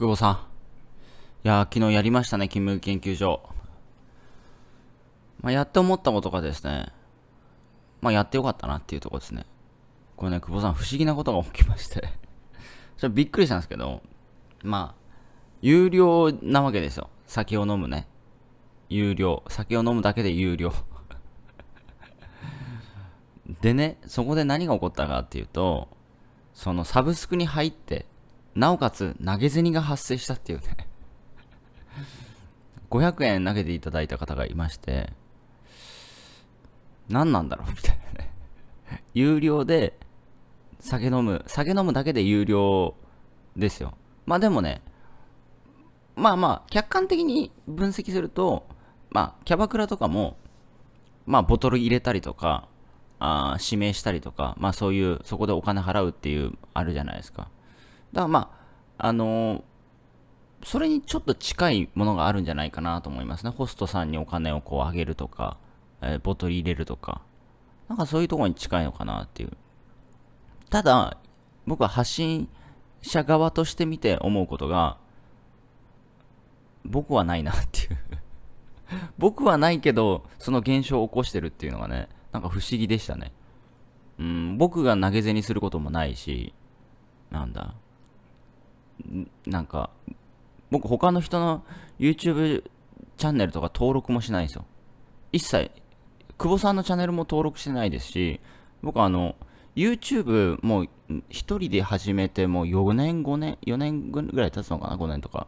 久保さん。いや昨日やりましたね、勤務研究所。まあ、やって思ったことがですね、まあ、やってよかったなっていうとこですね。これね、久保さん、不思議なことが起きましてそれ びっくりしたんですけど、まあ、有料なわけですよ。酒を飲むね。有料。酒を飲むだけで有料 でね、そこで何が起こったかっていうと、そのサブスクに入って、なおかつ投げ銭が発生したっていうね500 円投げていただいた方がいまして、何なんだろうみたいなね 有料で酒飲む、酒飲むだけで有料ですよ。まあでもね、まあまあ、客観的に分析すると、まあ、キャバクラとかも、まあ、ボトル入れたりとか、あ指名したりとか、まあそういう、そこでお金払うっていう、あるじゃないですか。だからまあ、あのー、それにちょっと近いものがあるんじゃないかなと思いますね。ホストさんにお金をこうあげるとか、えー、ボトル入れるとか。なんかそういうところに近いのかなっていう。ただ、僕は発信者側として見て思うことが、僕はないなっていう 僕はないけど、その現象を起こしてるっていうのがね、なんか不思議でしたね。うん、僕が投げ銭することもないし、なんだ、なんか、僕他の人の YouTube チャンネルとか登録もしないんですよ。一切、久保さんのチャンネルも登録してないですし、僕あの、YouTube もう一人で始めてもう4年5年、4年ぐらい経つのかな ?5 年とか。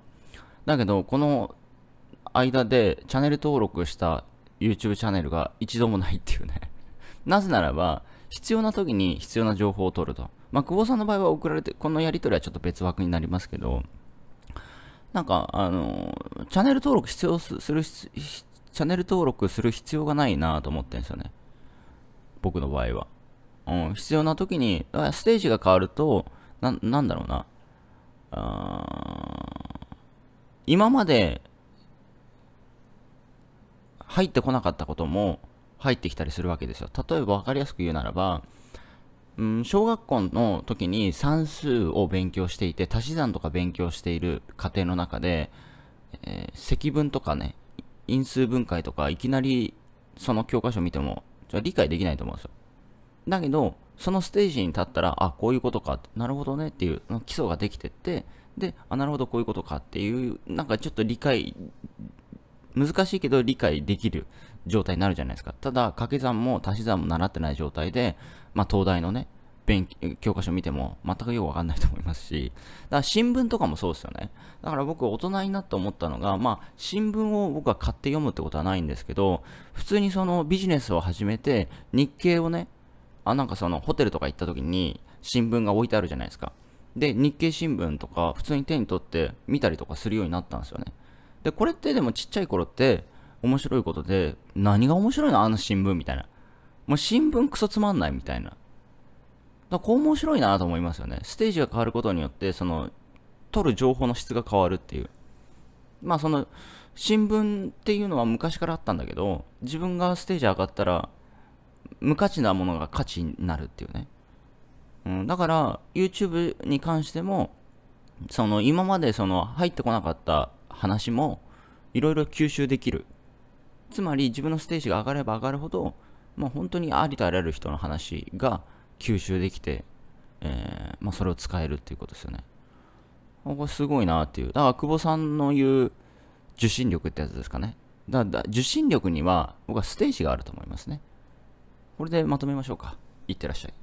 だけど、この間でチャンネル登録した YouTube チャンネルが一度もないっていうね なぜならば、必要な時に必要な情報を取ると。まあ、久保さんの場合は送られて、このやり取りはちょっと別枠になりますけど、なんか、あの、チャンネル登録必要する、チャンネル登録する必要がないなと思ってんですよね。僕の場合は。うん、必要な時に、ステージが変わると、な、なんだろうな。あ今まで、入ってこなかったことも入ってきたりするわけですよ。例えば分かりやすく言うならば、うん、小学校の時に算数を勉強していて、足し算とか勉強している過程の中で、えー、積分とかね、因数分解とか、いきなりその教科書見ても、理解できないと思うんですよ。だけど、そのステージに立ったら、あ、こういうことか、なるほどねっていう、基礎ができてって、で、あ、なるほど、こういうことかっていう、なんかちょっと理解、難しいけど理解できる状態になるじゃないですか。ただ、掛け算も足し算も習ってない状態で、まあ、東大のね、勉強教科書見ても全くよくわかんないと思いますし、だから新聞とかもそうですよね。だから僕大人になって思ったのが、まあ新聞を僕は買って読むってことはないんですけど、普通にそのビジネスを始めて日経をね、あ、なんかそのホテルとか行った時に新聞が置いてあるじゃないですか。で、日経新聞とか普通に手に取って見たりとかするようになったんですよね。で、これってでもちっちゃい頃って面白いことで、何が面白いのあの新聞みたいな。もう新聞クソつまんないみたいな。だこう面白いなと思いますよね。ステージが変わることによって、その、取る情報の質が変わるっていう。まあその、新聞っていうのは昔からあったんだけど、自分がステージ上がったら、無価値なものが価値になるっていうね。うん、だから、YouTube に関しても、その、今までその、入ってこなかった話も、いろいろ吸収できる。つまり、自分のステージが上がれば上がるほど、まあ、本当にありとあらゆる人の話が吸収できて、えー、まあ、それを使えるっていうことですよね。これすごいなっていう。だから、久保さんの言う受信力ってやつですかね。だだ受信力には僕はステージがあると思いますね。これでまとめましょうか。いってらっしゃい。